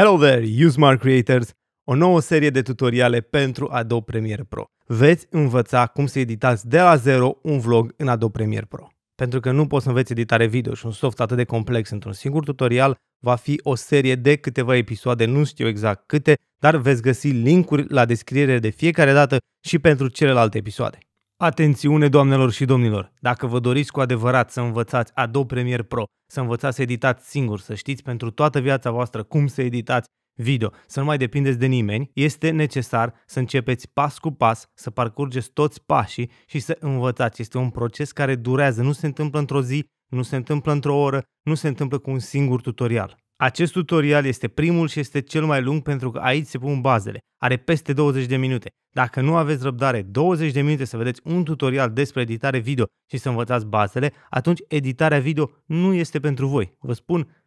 Hello there, YouSmart Creators! O nouă serie de tutoriale pentru Adobe Premiere Pro. Veți învăța cum să editați de la zero un vlog în Adobe Premiere Pro. Pentru că nu poți să înveți editare video și un soft atât de complex într-un singur tutorial, va fi o serie de câteva episoade, nu știu exact câte, dar veți găsi linkuri la descriere de fiecare dată și pentru celelalte episoade. Atențiune, doamnelor și domnilor! Dacă vă doriți cu adevărat să învățați Adobe Premiere Pro să învățați să editați singur, să știți pentru toată viața voastră cum să editați video, să nu mai depindeți de nimeni, este necesar să începeți pas cu pas, să parcurgeți toți pașii și să învățați. Este un proces care durează, nu se întâmplă într-o zi, nu se întâmplă într-o oră, nu se întâmplă cu un singur tutorial. Acest tutorial este primul și este cel mai lung pentru că aici se pun bazele. Are peste 20 de minute. Dacă nu aveți răbdare 20 de minute să vedeți un tutorial despre editare video și să învățați bazele, atunci editarea video nu este pentru voi. Vă spun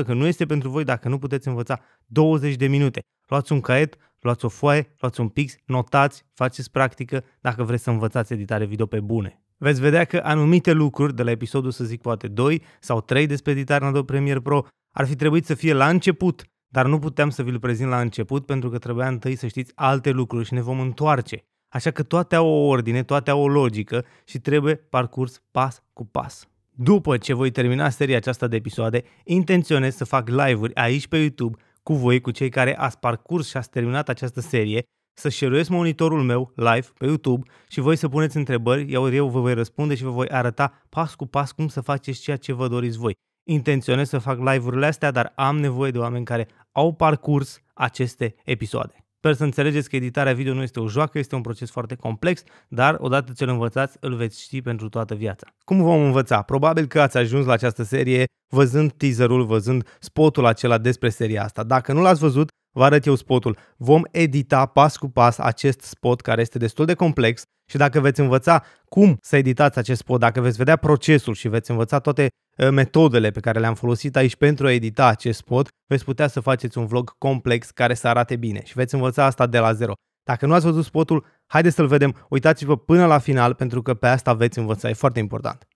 100% că nu este pentru voi dacă nu puteți învăța 20 de minute. Luați un caiet, luați o foaie, luați un pix, notați, faceți practică dacă vreți să învățați editare video pe bune. Veți vedea că anumite lucruri de la episodul, să zic, poate 2 sau 3 despre editare în Adobe Premiere Pro ar fi trebuit să fie la început, dar nu puteam să vi-l prezint la început pentru că trebuia întâi să știți alte lucruri și ne vom întoarce. Așa că toate au o ordine, toate au o logică și trebuie parcurs pas cu pas. După ce voi termina seria aceasta de episoade, intenționez să fac live-uri aici pe YouTube cu voi, cu cei care ați parcurs și ați terminat această serie, să share monitorul meu live pe YouTube și voi să puneți întrebări, iar eu vă voi răspunde și vă voi arăta pas cu pas cum să faceți ceea ce vă doriți voi intenționez să fac live-urile astea, dar am nevoie de oameni care au parcurs aceste episoade. Sper să înțelegeți că editarea video nu este o joacă, este un proces foarte complex, dar odată ce îl învățați, îl veți ști pentru toată viața. Cum vom învăța? Probabil că ați ajuns la această serie văzând teaserul, văzând spotul acela despre seria asta. Dacă nu l-ați văzut, vă arăt eu spotul. Vom edita pas cu pas acest spot care este destul de complex și dacă veți învăța cum să editați acest pod, dacă veți vedea procesul și veți învăța toate metodele pe care le-am folosit aici pentru a edita acest pod, veți putea să faceți un vlog complex care să arate bine și veți învăța asta de la zero. Dacă nu ați văzut spotul, haideți să-l vedem, uitați-vă până la final pentru că pe asta veți învăța, e foarte important.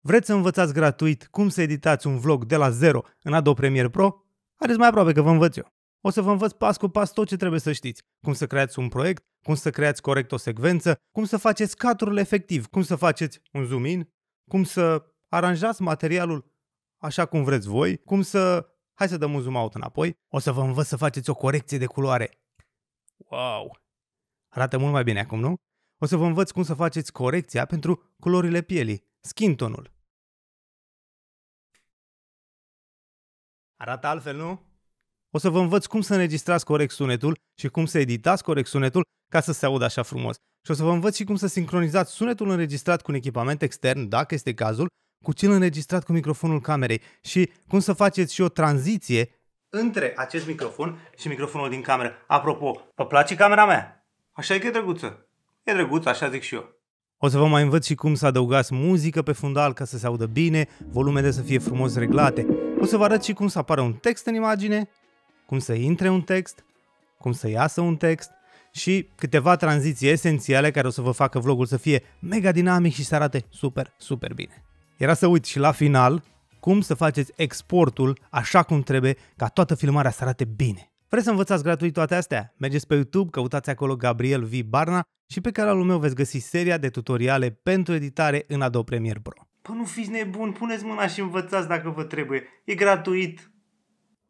Vreți să învățați gratuit cum să editați un vlog de la zero în Adobe Premiere Pro? Haideți mai aproape că vă învăț eu. O să vă învăț pas cu pas tot ce trebuie să știți. Cum să creați un proiect, cum să creați corect o secvență, cum să faceți cadrul efectiv, cum să faceți un zoom in, cum să aranjați materialul așa cum vreți voi, cum să... Hai să dăm un zoom out înapoi. O să vă învăț să faceți o corecție de culoare. Wow! Arată mult mai bine acum, nu? O să vă învăț cum să faceți corecția pentru culorile pielii, skin tonul. Arată altfel, nu? O să vă învăț cum să înregistrați corect sunetul și cum să editați corect sunetul ca să se audă așa frumos. Și o să vă învăț și cum să sincronizați sunetul înregistrat cu un echipament extern, dacă este cazul, cu cel înregistrat cu microfonul camerei și cum să faceți și o tranziție între acest microfon și microfonul din cameră. Apropo, vă place camera mea? Așa e că e drăguță. E drăguță, așa zic și eu. O să vă mai învăț și cum să adăugați muzică pe fundal ca să se audă bine, volumele să fie frumos reglate. O să vă arăt și cum să apară un text în imagine cum să intre un text, cum să iasă un text și câteva tranziții esențiale care o să vă facă vlogul să fie mega dinamic și să arate super, super bine. Era să uit și la final cum să faceți exportul așa cum trebuie ca toată filmarea să arate bine. Vreți să învățați gratuit toate astea? Mergeți pe YouTube, căutați acolo Gabriel V. Barna și pe canalul meu veți găsi seria de tutoriale pentru editare în Adobe Premiere Pro. Pă nu fiți nebun, puneți mâna și învățați dacă vă trebuie. E gratuit.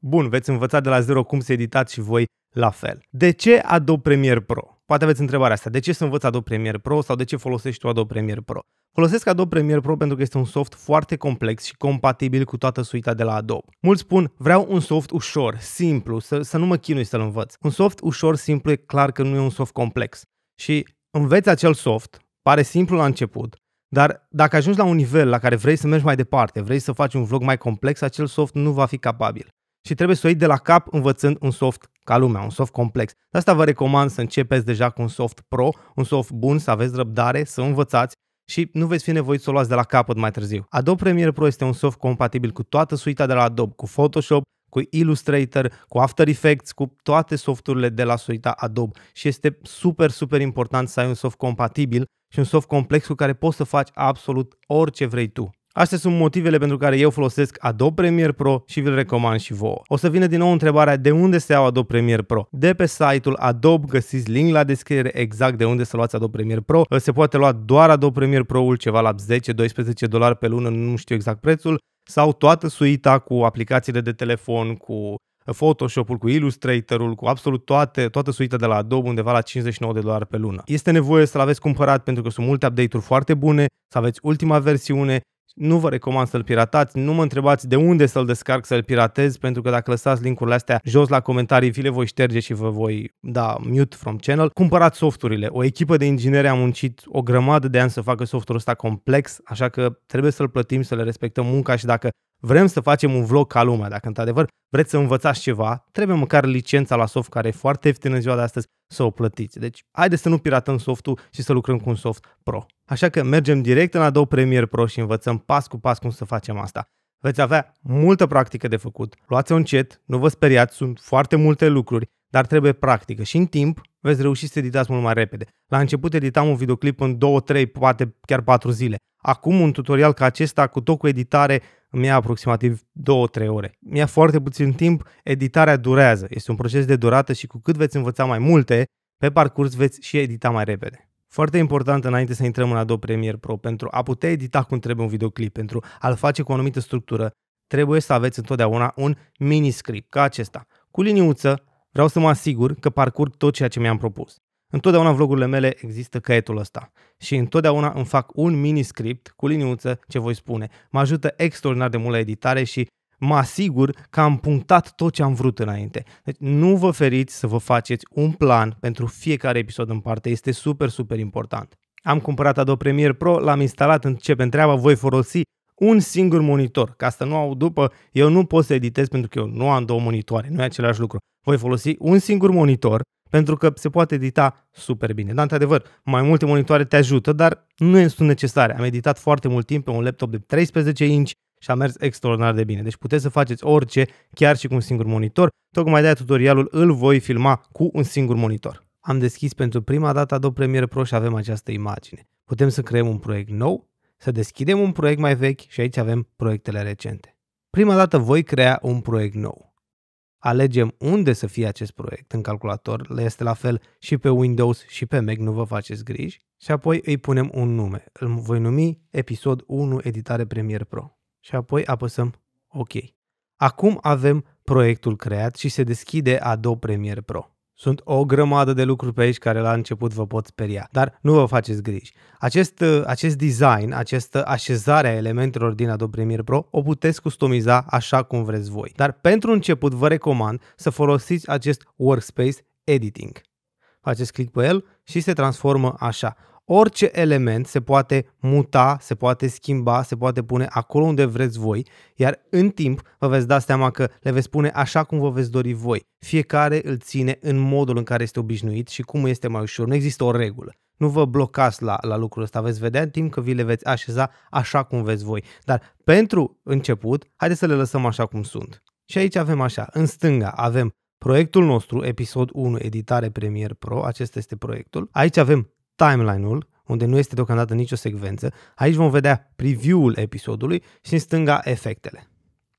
Bun, veți învăța de la zero cum să editați și voi la fel. De ce Adobe Premiere Pro? Poate aveți întrebarea asta. De ce să învăț Adobe Premiere Pro sau de ce folosești tu Adobe Premiere Pro? Folosesc Adobe Premiere Pro pentru că este un soft foarte complex și compatibil cu toată suita de la Adobe. Mulți spun, vreau un soft ușor, simplu, să, să nu mă chinui să-l învăț. Un soft ușor, simplu, e clar că nu e un soft complex. Și înveți acel soft, pare simplu la început, dar dacă ajungi la un nivel la care vrei să mergi mai departe, vrei să faci un vlog mai complex, acel soft nu va fi capabil și trebuie să o iei de la cap învățând un soft ca lumea, un soft complex. De asta vă recomand să începeți deja cu un soft pro, un soft bun, să aveți răbdare, să învățați și nu veți fi nevoit să o luați de la capăt mai târziu. Adobe Premiere Pro este un soft compatibil cu toată suita de la Adobe, cu Photoshop, cu Illustrator, cu After Effects, cu toate softurile de la suita Adobe și este super, super important să ai un soft compatibil și un soft complex cu care poți să faci absolut orice vrei tu. Astea sunt motivele pentru care eu folosesc Adobe Premiere Pro și vi-l recomand și vouă. O să vină din nou întrebarea de unde se iau Adobe Premiere Pro. De pe site-ul Adobe găsiți link la descriere exact de unde să luați Adobe Premiere Pro. Se poate lua doar Adobe Premiere Pro-ul ceva la 10-12 dolari pe lună, nu știu exact prețul, sau toată suita cu aplicațiile de telefon, cu Photoshop-ul, cu Illustrator-ul, cu absolut toate, toată suita de la Adobe undeva la 59 de dolari pe lună. Este nevoie să-l aveți cumpărat pentru că sunt multe update-uri foarte bune, să aveți ultima versiune nu vă recomand să-l piratați, nu mă întrebați de unde să-l descarc să-l piratez, pentru că dacă lăsați linkurile astea jos la comentarii, vi le voi șterge și vă voi da mute from channel. Cumpărați softurile. O echipă de ingineri a muncit o grămadă de ani să facă softul ăsta complex, așa că trebuie să-l plătim, să le respectăm munca și dacă vrem să facem un vlog ca lumea. Dacă într-adevăr vreți să învățați ceva, trebuie măcar licența la soft care e foarte ieftină în ziua de astăzi să o plătiți. Deci haideți să nu piratăm softul și să lucrăm cu un soft pro. Așa că mergem direct în Adobe Premiere Pro și învățăm pas cu pas cum să facem asta. Veți avea multă practică de făcut. Luați-o încet, nu vă speriați, sunt foarte multe lucruri, dar trebuie practică și în timp veți reuși să editați mult mai repede. La început editam un videoclip în 2, 3, poate chiar 4 zile. Acum un tutorial ca acesta cu tot cu editare îmi ia aproximativ 2-3 ore. Mi ia foarte puțin timp, editarea durează, este un proces de durată și cu cât veți învăța mai multe, pe parcurs veți și edita mai repede. Foarte important înainte să intrăm în Adobe Premiere Pro, pentru a putea edita cum trebuie un videoclip, pentru a-l face cu o anumită structură, trebuie să aveți întotdeauna un mini script ca acesta. Cu liniuță, vreau să mă asigur că parcurg tot ceea ce mi-am propus. Întotdeauna în vlogurile mele există caietul ăsta și întotdeauna îmi fac un mini script cu liniuță ce voi spune. Mă ajută extraordinar de mult la editare și mă asigur că am punctat tot ce am vrut înainte. Deci nu vă feriți să vă faceți un plan pentru fiecare episod în parte, este super, super important. Am cumpărat Adobe Premiere Pro, l-am instalat, începe treaba, voi folosi un singur monitor. Ca să nu au după, eu nu pot să editez pentru că eu nu am două monitoare, nu e același lucru. Voi folosi un singur monitor pentru că se poate edita super bine. Dar, într-adevăr, mai multe monitoare te ajută, dar nu este necesare. Am editat foarte mult timp pe un laptop de 13 inch și a mers extraordinar de bine. Deci puteți să faceți orice, chiar și cu un singur monitor. Tocmai de-aia tutorialul îl voi filma cu un singur monitor. Am deschis pentru prima dată Adobe Premiere Pro și avem această imagine. Putem să creăm un proiect nou, să deschidem un proiect mai vechi și aici avem proiectele recente. Prima dată voi crea un proiect nou alegem unde să fie acest proiect în calculator, le este la fel și pe Windows și pe Mac, nu vă faceți griji, și apoi îi punem un nume. Îl voi numi episod 1 editare Premiere Pro. Și apoi apăsăm OK. Acum avem proiectul creat și se deschide Adobe Premiere Pro. Sunt o grămadă de lucruri pe aici care la început vă pot speria, dar nu vă faceți griji. Acest, uh, acest design, această așezare a elementelor din Adobe Premiere Pro o puteți customiza așa cum vreți voi. Dar pentru început vă recomand să folosiți acest Workspace Editing. Faceți click pe el și se transformă așa. Orice element se poate muta, se poate schimba, se poate pune acolo unde vreți voi, iar în timp vă veți da seama că le veți pune așa cum vă veți dori voi. Fiecare îl ține în modul în care este obișnuit și cum este mai ușor. Nu există o regulă. Nu vă blocați la, la lucrul ăsta, veți vedea în timp că vi le veți așeza așa cum veți voi. Dar pentru început, haideți să le lăsăm așa cum sunt. Și aici avem așa, în stânga avem proiectul nostru, episod 1, editare Premiere Pro, acesta este proiectul. Aici avem timeline-ul, unde nu este deocamdată nicio secvență. Aici vom vedea preview-ul episodului și în stânga efectele.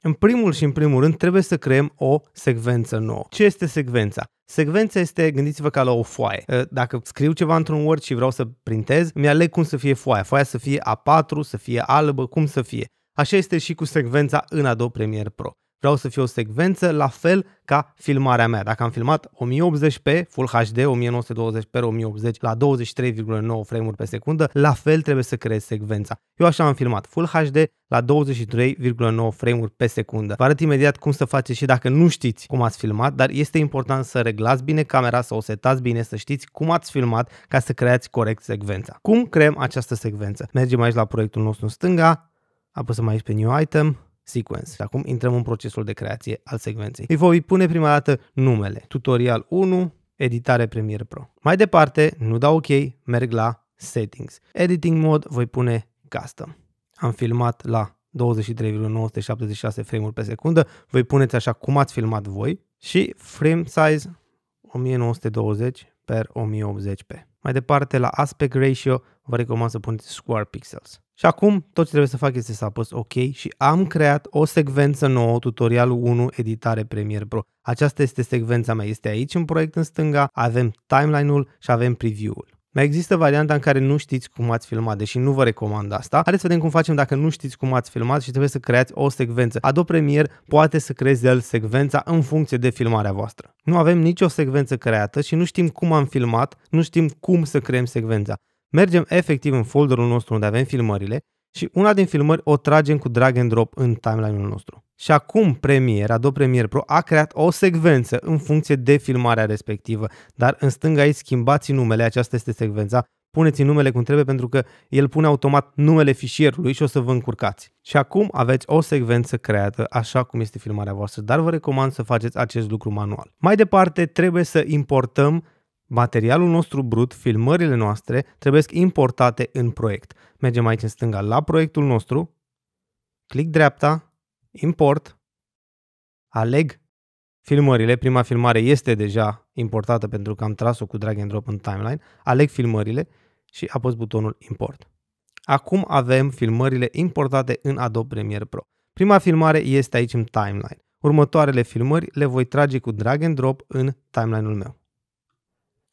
În primul și în primul rând trebuie să creăm o secvență nouă. Ce este secvența? Secvența este, gândiți-vă ca la o foaie. Ă, dacă scriu ceva într-un Word și vreau să printez, mi-aleg cum să fie foaia. Foaia să fie A4, să fie albă, cum să fie. Așa este și cu secvența în Adobe Premiere Pro vreau să fie o secvență la fel ca filmarea mea. Dacă am filmat 1080p, Full HD, 1920 p 1080 la 23,9 frame-uri pe secundă, la fel trebuie să creez secvența. Eu așa am filmat Full HD la 23,9 frame-uri pe secundă. Vă arăt imediat cum să faceți și dacă nu știți cum ați filmat, dar este important să reglați bine camera, să o setați bine, să știți cum ați filmat ca să creați corect secvența. Cum creăm această secvență? Mergem aici la proiectul nostru în stânga, apăsăm aici pe New Item, sequence. Acum intrăm în procesul de creație al secvenței. Îi voi pune prima dată numele. Tutorial 1, editare Premiere Pro. Mai departe, nu dau OK, merg la settings. Editing mode voi pune custom. Am filmat la 23,976 frame-uri pe secundă. Voi puneți așa cum ați filmat voi și frame size 1920 per 1080p. Mai departe, la aspect ratio, vă recomand să puneți square pixels. Și acum tot ce trebuie să fac este să apăs OK și am creat o secvență nouă, tutorialul 1, editare Premiere Pro. Aceasta este secvența mea, este aici în proiect în stânga, avem timeline-ul și avem preview-ul. Mai există varianta în care nu știți cum ați filmat, deși nu vă recomand asta. Haideți să vedem cum facem dacă nu știți cum ați filmat și trebuie să creați o secvență. Adobe Premiere poate să creeze el secvența în funcție de filmarea voastră. Nu avem nicio secvență creată și nu știm cum am filmat, nu știm cum să creăm secvența mergem efectiv în folderul nostru unde avem filmările și una din filmări o tragem cu drag and drop în timeline-ul nostru. Și acum Premiere, Adobe Premiere Pro a creat o secvență în funcție de filmarea respectivă, dar în stânga aici schimbați numele, aceasta este secvența, puneți numele cum trebuie pentru că el pune automat numele fișierului și o să vă încurcați. Și acum aveți o secvență creată așa cum este filmarea voastră, dar vă recomand să faceți acest lucru manual. Mai departe, trebuie să importăm Materialul nostru brut, filmările noastre, trebuie importate în proiect. Mergem aici în stânga la proiectul nostru, clic dreapta, import, aleg filmările, prima filmare este deja importată pentru că am tras-o cu drag and drop în timeline, aleg filmările și apăs butonul import. Acum avem filmările importate în Adobe Premiere Pro. Prima filmare este aici în timeline. Următoarele filmări le voi trage cu drag and drop în timeline-ul meu.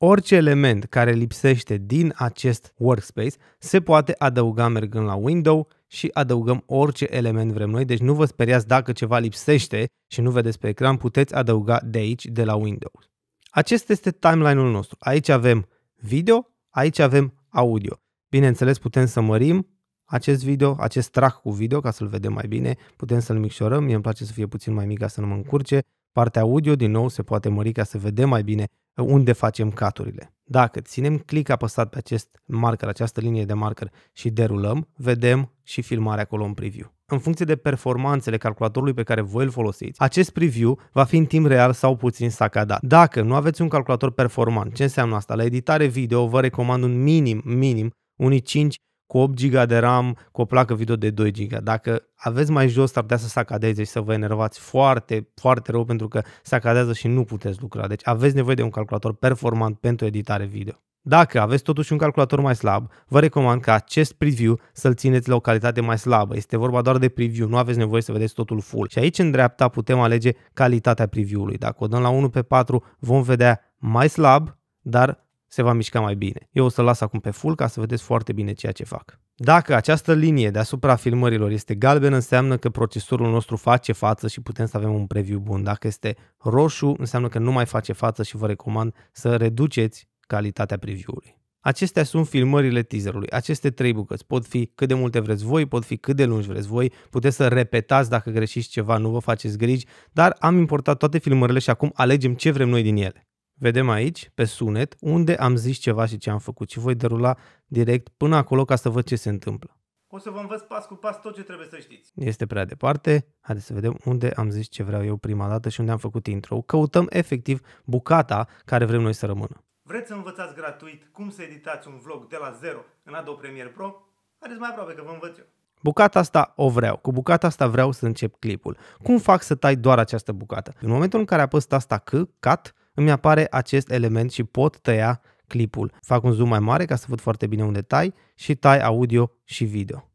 Orice element care lipsește din acest workspace se poate adăuga mergând la Window și adăugăm orice element vrem noi, deci nu vă speriați dacă ceva lipsește și nu vedeți pe ecran, puteți adăuga de aici, de la Windows. Acesta este timeline-ul nostru. Aici avem video, aici avem audio. Bineînțeles, putem să mărim acest video, acest track cu video, ca să-l vedem mai bine, putem să-l micșorăm, mie îmi place să fie puțin mai mic ca să nu mă încurce. Partea audio, din nou, se poate mări ca să vedem mai bine unde facem caturile. Dacă ținem click apăsat pe acest marker, această linie de marker și derulăm, vedem și filmarea acolo în preview. În funcție de performanțele calculatorului pe care voi îl folosiți, acest preview va fi în timp real sau puțin sacadat. Dacă nu aveți un calculator performant, ce înseamnă asta? La editare video vă recomand un minim, minim, unii 5 cu 8 GB de RAM, cu o placă video de 2 GB. Dacă aveți mai jos, ar putea să sacadeze și să vă enervați foarte, foarte rău pentru că sacadează și nu puteți lucra. Deci aveți nevoie de un calculator performant pentru editare video. Dacă aveți totuși un calculator mai slab, vă recomand ca acest preview să-l țineți la o calitate mai slabă. Este vorba doar de preview, nu aveți nevoie să vedeți totul full. Și aici, în dreapta, putem alege calitatea preview-ului. Dacă o dăm la 1 pe 4, vom vedea mai slab, dar se va mișca mai bine. Eu o să las acum pe full ca să vedeți foarte bine ceea ce fac. Dacă această linie deasupra filmărilor este galben, înseamnă că procesorul nostru face față și putem să avem un preview bun. Dacă este roșu, înseamnă că nu mai face față și vă recomand să reduceți calitatea preview-ului. Acestea sunt filmările teaserului. Aceste trei bucăți pot fi cât de multe vreți voi, pot fi cât de lungi vreți voi, puteți să repetați dacă greșiți ceva, nu vă faceți griji, dar am importat toate filmările și acum alegem ce vrem noi din ele vedem aici, pe sunet, unde am zis ceva și ce am făcut și voi derula direct până acolo ca să văd ce se întâmplă. O să vă învăț pas cu pas tot ce trebuie să știți. Este prea departe. Haideți să vedem unde am zis ce vreau eu prima dată și unde am făcut intro. Căutăm efectiv bucata care vrem noi să rămână. Vreți să învățați gratuit cum să editați un vlog de la zero în Adobe Premiere Pro? Haideți mai aproape că vă învăț eu. Bucata asta o vreau. Cu bucata asta vreau să încep clipul. Cum fac să tai doar această bucată? În momentul în care apăs asta C, cut, îmi apare acest element și pot tăia clipul. Fac un zoom mai mare ca să văd foarte bine unde tai și tai audio și video.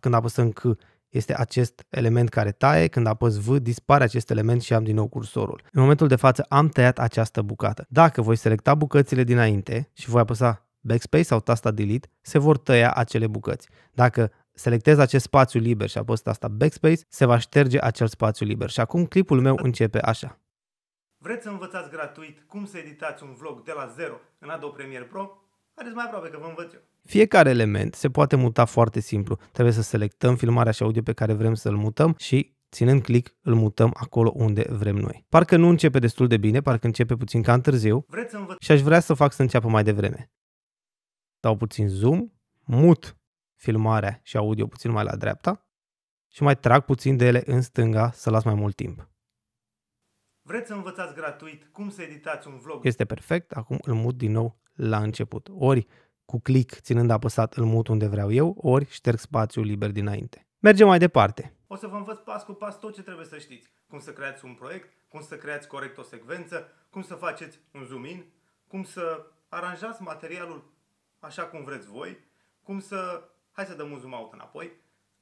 Când apăsăm C este acest element care taie, când apăs V dispare acest element și am din nou cursorul. În momentul de față am tăiat această bucată. Dacă voi selecta bucățile dinainte și voi apăsa Backspace sau tasta Delete, se vor tăia acele bucăți. Dacă selectez acest spațiu liber și apăs tasta Backspace, se va șterge acel spațiu liber. Și acum clipul meu începe așa. Vreți să învățați gratuit cum să editați un vlog de la zero în Adobe Premiere Pro? Haideți mai aproape că vă învăț eu. Fiecare element se poate muta foarte simplu. Trebuie să selectăm filmarea și audio pe care vrem să-l mutăm și Ținând click, îl mutăm acolo unde vrem noi. Parcă nu începe destul de bine, parcă începe puțin ca întârziu Vreți să învăț- și aș vrea să fac să înceapă mai devreme. Dau puțin zoom, mut filmarea și audio puțin mai la dreapta și mai trag puțin de ele în stânga să las mai mult timp. Vreți să învățați gratuit cum să editați un vlog? Este perfect, acum îl mut din nou la început. Ori cu click ținând apăsat îl mut unde vreau eu, ori șterg spațiul liber dinainte. Mergem mai departe. O să vă învăț pas cu pas tot ce trebuie să știți. Cum să creați un proiect, cum să creați corect o secvență, cum să faceți un zoom in, cum să aranjați materialul așa cum vreți voi, cum să... Hai să dăm un zoom out înapoi.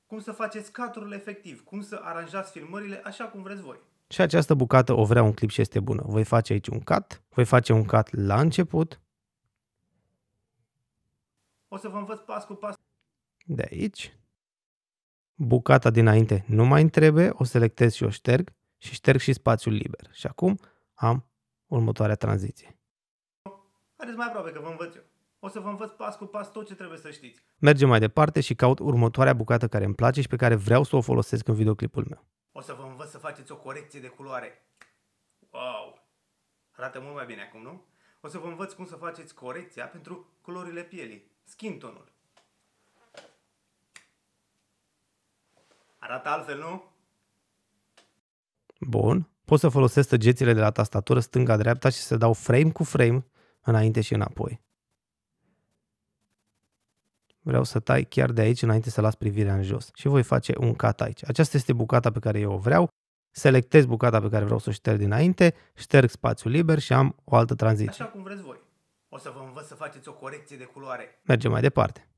Cum să faceți cadrul efectiv, cum să aranjați filmările așa cum vreți voi și această bucată o vrea un clip și este bună. Voi face aici un cut, voi face un cut la început. O să vă învăț pas cu pas. De aici. Bucata dinainte nu mai întrebe, o selectez și o șterg și șterg și spațiul liber. Și acum am următoarea tranziție. Haideți mai aproape că vă învăț eu. O să vă învăț pas cu pas tot ce trebuie să știți. Mergem mai departe și caut următoarea bucată care îmi place și pe care vreau să o folosesc în videoclipul meu. O să vă învăț să faceți o corecție de culoare. Wow! Arată mult mai bine acum, nu? O să vă învăț cum să faceți corecția pentru culorile pielii, skin tonul. Arată altfel, nu? Bun. Pot să folosesc săgețile de la tastatură stânga-dreapta și să dau frame cu frame înainte și înapoi. Vreau să tai chiar de aici înainte să las privirea în jos și voi face un cut aici. Aceasta este bucata pe care eu o vreau, selectez bucata pe care vreau să o șterg dinainte, șterg spațiul liber și am o altă tranziție. Așa cum vreți voi. O să vă învăț să faceți o corecție de culoare. Mergem mai departe.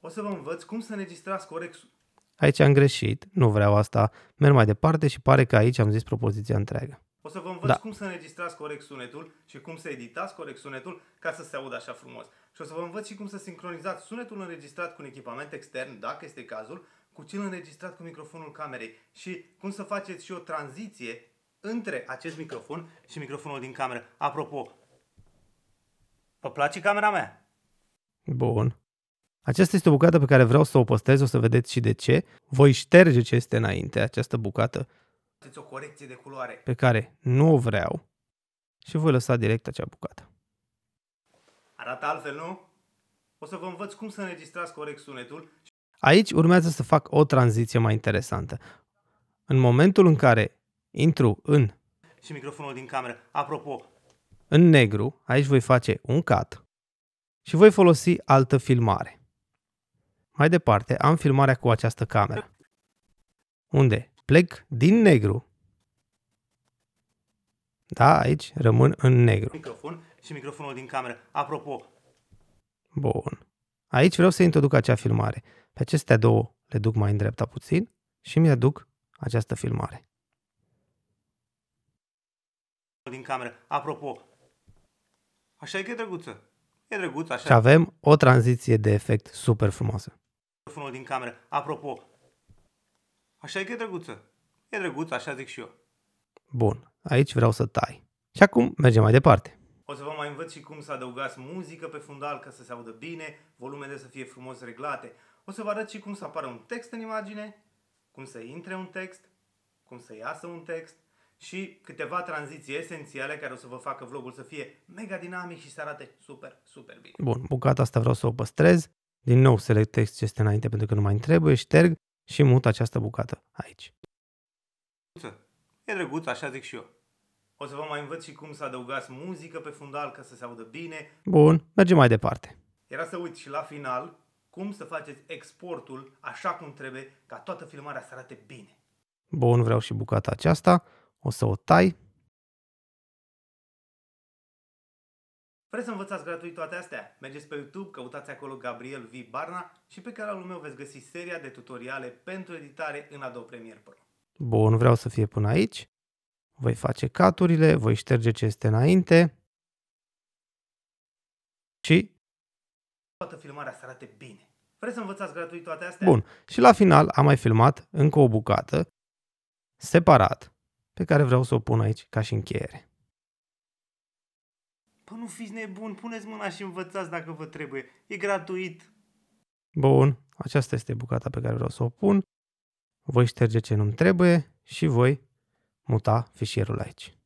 O să vă învăț cum să înregistrați corexul. Aici am greșit, nu vreau asta, merg mai departe și pare că aici am zis propoziția întreagă. O să vă învăț da. cum să înregistrați corect sunetul și cum să editați corect sunetul ca să se audă așa frumos. Și o să vă învăț și cum să sincronizați sunetul înregistrat cu un echipament extern, dacă este cazul, cu cel înregistrat cu microfonul camerei și cum să faceți și o tranziție între acest microfon și microfonul din cameră. Apropo, vă place camera mea? Bun. Aceasta este o bucată pe care vreau să o postez, o să vedeți și de ce. Voi șterge ce este înainte, această bucată faceți o corecție de culoare pe care nu o vreau și voi lăsa direct acea bucată. Arată altfel, nu? O să vă învăț cum să înregistrați corect sunetul. Aici urmează să fac o tranziție mai interesantă. În momentul în care intru în... Și microfonul din cameră. Apropo, în negru, aici voi face un cut și voi folosi altă filmare. Mai departe, am filmarea cu această cameră, unde plec din negru. Da, aici rămân în negru. Microfon și microfonul din cameră. Apropo. Bun. Aici vreau să introduc acea filmare. Pe acestea două le duc mai în dreapta puțin și mi-aduc această filmare. Din cameră. Apropo. Așa e că e drăguță. E drăguță, așa. Și avem o tranziție de efect super frumoasă. Microfonul din cameră. Apropo. Așa e că e drăguță. E drăguță, așa zic și eu. Bun, aici vreau să tai. Și acum mergem mai departe. O să vă mai învăț și cum să adăugați muzică pe fundal ca să se audă bine, volumele să fie frumos reglate. O să vă arăt și cum să apară un text în imagine, cum să intre un text, cum să iasă un text și câteva tranziții esențiale care o să vă facă vlogul să fie mega dinamic și să arate super, super bine. Bun, bucata asta vreau să o păstrez. Din nou selectez ce este înainte pentru că nu mai trebuie, șterg și mut această bucată aici. E drăguț, așa zic și eu. O să vă mai învăț și cum să adăugați muzică pe fundal ca să se audă bine. Bun, mergem mai departe. Era să uit și la final cum să faceți exportul așa cum trebuie ca toată filmarea să arate bine. Bun, vreau și bucata aceasta. O să o tai Vreți să învățați gratuit toate astea? Mergeți pe YouTube, căutați acolo Gabriel V. Barna și pe canalul meu veți găsi seria de tutoriale pentru editare în Adobe Premiere Pro. Bun, vreau să fie până aici. Voi face caturile, voi șterge ce este înainte. Și toată filmarea să arate bine. Vreți să învățați gratuit toate astea? Bun. Și la final am mai filmat încă o bucată separat pe care vreau să o pun aici ca și încheiere. Pă nu fiți nebun, puneți mâna și învățați dacă vă trebuie. E gratuit. Bun, aceasta este bucata pe care vreau să o pun. Voi șterge ce nu-mi trebuie și voi muta fișierul aici.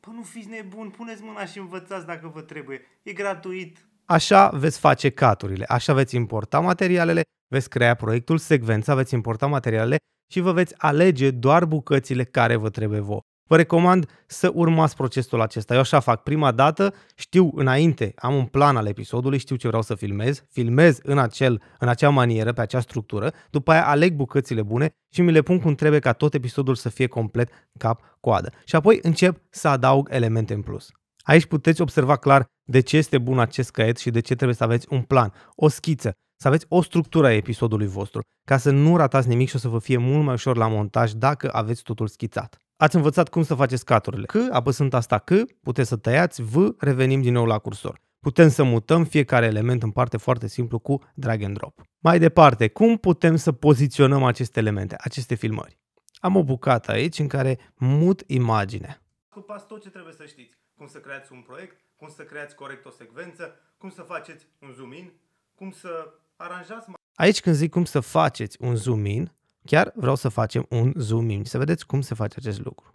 Pă nu fiți nebun, puneți mâna și învățați dacă vă trebuie. E gratuit. Așa veți face caturile, așa veți importa materialele, veți crea proiectul secvența, veți importa materialele și vă veți alege doar bucățile care vă trebuie vouă vă recomand să urmați procesul acesta. Eu așa fac prima dată, știu înainte, am un plan al episodului, știu ce vreau să filmez, filmez în, acel, în acea manieră, pe acea structură, după aia aleg bucățile bune și mi le pun cum trebuie ca tot episodul să fie complet cap-coadă. Și apoi încep să adaug elemente în plus. Aici puteți observa clar de ce este bun acest caiet și de ce trebuie să aveți un plan, o schiță, să aveți o structură a episodului vostru, ca să nu ratați nimic și o să vă fie mult mai ușor la montaj dacă aveți totul schițat. Ați învățat cum să faceți caturile. C, apăsând asta C, puteți să tăiați, V, revenim din nou la cursor. Putem să mutăm fiecare element în parte foarte simplu cu drag and drop. Mai departe, cum putem să poziționăm aceste elemente, aceste filmări? Am o bucată aici în care mut imaginea. Cu pas tot ce trebuie să știți. Cum să creați un proiect, cum să creați corect o secvență, cum să faceți un zoom in, cum să aranjați... Aici când zic cum să faceți un zoom in, Chiar vreau să facem un zoom in, să vedeți cum se face acest lucru.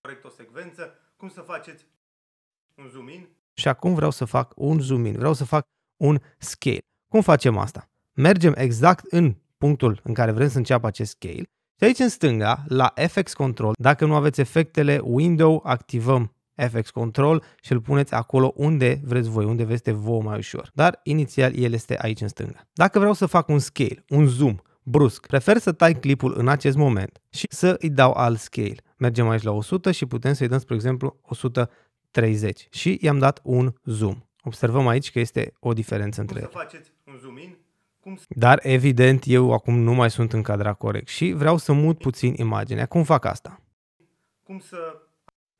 Corect o secvență, cum să faceți un zoom in. Și acum vreau să fac un zoom in, vreau să fac un scale. Cum facem asta? Mergem exact în punctul în care vrem să înceapă acest scale și aici în stânga, la FX Control, dacă nu aveți efectele Window, activăm FX Control și îl puneți acolo unde vreți voi, unde vă este vouă mai ușor. Dar inițial el este aici în stânga. Dacă vreau să fac un scale, un zoom, brusc. Prefer să tai clipul în acest moment și să îi dau alt scale. Mergem aici la 100 și putem să-i dăm, spre exemplu, 130 și i-am dat un zoom. Observăm aici că este o diferență cum între să ele. faceți un zoom in? Cum... Dar evident eu acum nu mai sunt încadrat corect și vreau să mut puțin imaginea. Cum fac asta? Cum să...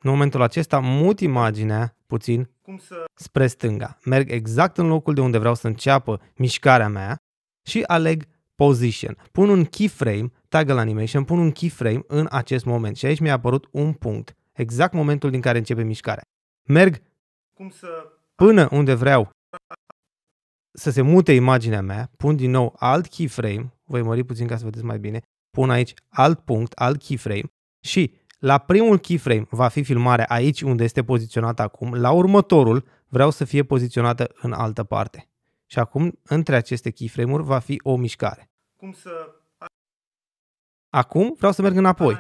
În momentul acesta mut imaginea puțin cum să... spre stânga. Merg exact în locul de unde vreau să înceapă mișcarea mea și aleg position. Pun un keyframe, toggle animation, pun un keyframe în acest moment și aici mi-a apărut un punct, exact momentul din care începe mișcarea. Merg Cum să... până unde vreau să se mute imaginea mea, pun din nou alt keyframe, voi mări puțin ca să vedeți mai bine, pun aici alt punct, alt keyframe și la primul keyframe va fi filmarea aici unde este poziționată acum, la următorul vreau să fie poziționată în altă parte. Și acum, între aceste keyframe-uri, va fi o mișcare. Cum să... Acum vreau să merg înapoi.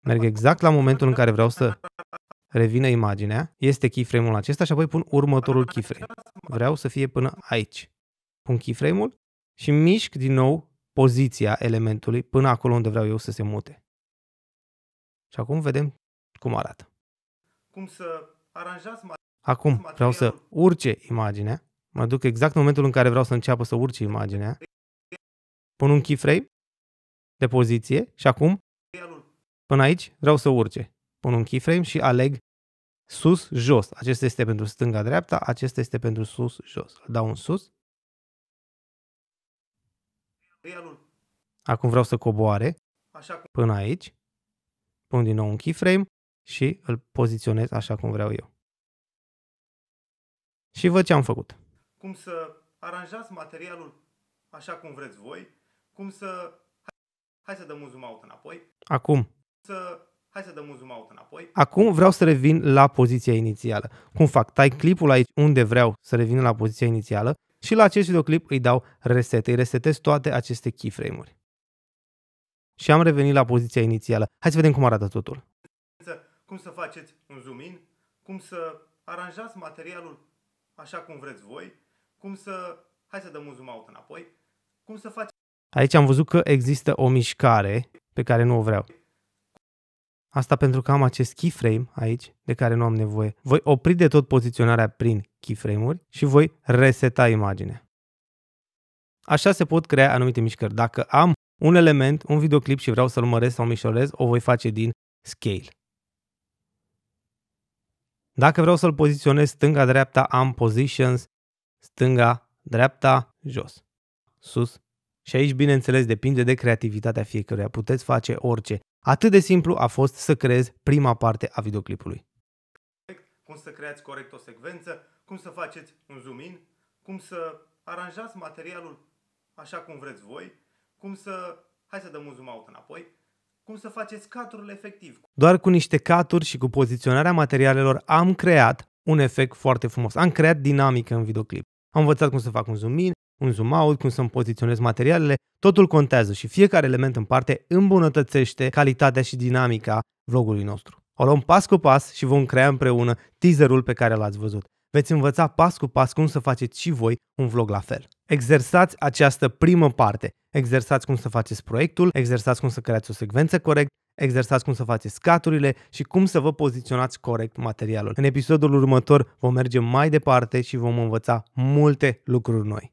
Merg exact la momentul în care vreau să revină imaginea. Este keyframe-ul acesta și apoi pun următorul keyframe. Vreau să fie până aici. Pun keyframe-ul și mișc din nou poziția elementului până acolo unde vreau eu să se mute. Și acum vedem cum arată. Cum să aranjați Acum vreau să urce imaginea Mă duc exact în momentul în care vreau să înceapă să urce imaginea. Pun un keyframe de poziție și acum, până aici, vreau să urce. Pun un keyframe și aleg sus, jos. Acesta este pentru stânga-dreapta, acesta este pentru sus, jos. Dau un sus. Acum vreau să coboare până aici. Pun din nou un keyframe și îl poziționez așa cum vreau eu. Și văd ce am făcut cum să aranjați materialul așa cum vreți voi, cum să... Hai să dăm un zoom out înapoi. Acum. Să... Hai să dăm un zoom out înapoi. Acum vreau să revin la poziția inițială. Cum fac? Tai clipul aici unde vreau să revin la poziția inițială și la acest videoclip îi dau reset. Îi resetez toate aceste keyframe-uri. Și am revenit la poziția inițială. Hai să vedem cum arată totul. Cum să faceți un zoom in, cum să aranjați materialul așa cum vreți voi, cum să... Hai să dăm un zoom out înapoi. Cum să faci... Aici am văzut că există o mișcare pe care nu o vreau. Asta pentru că am acest keyframe aici de care nu am nevoie. Voi opri de tot poziționarea prin keyframe-uri și voi reseta imaginea. Așa se pot crea anumite mișcări. Dacă am un element, un videoclip și vreau să-l măresc sau mișorez, o voi face din Scale. Dacă vreau să-l poziționez stânga-dreapta, am Positions, stânga, dreapta, jos, sus. Și aici, bineînțeles, depinde de creativitatea fiecăruia. Puteți face orice. Atât de simplu a fost să creezi prima parte a videoclipului. Cum să creați corect o secvență, cum să faceți un zoom in, cum să aranjați materialul așa cum vreți voi, cum să... Hai să dăm un zoom out înapoi. Cum să faceți caturile efectiv. Doar cu niște caturi și cu poziționarea materialelor am creat un efect foarte frumos. Am creat dinamică în videoclip. Am învățat cum să fac un zoom in, un zoom out, cum să-mi poziționez materialele, totul contează și fiecare element în parte îmbunătățește calitatea și dinamica vlogului nostru. O luăm pas cu pas și vom crea împreună teaserul pe care l-ați văzut. Veți învăța pas cu pas cum să faceți și voi un vlog la fel. Exersați această primă parte. Exersați cum să faceți proiectul, exersați cum să creați o secvență corect, exersați cum să faceți scaturile și cum să vă poziționați corect materialul. În episodul următor vom merge mai departe și vom învăța multe lucruri noi.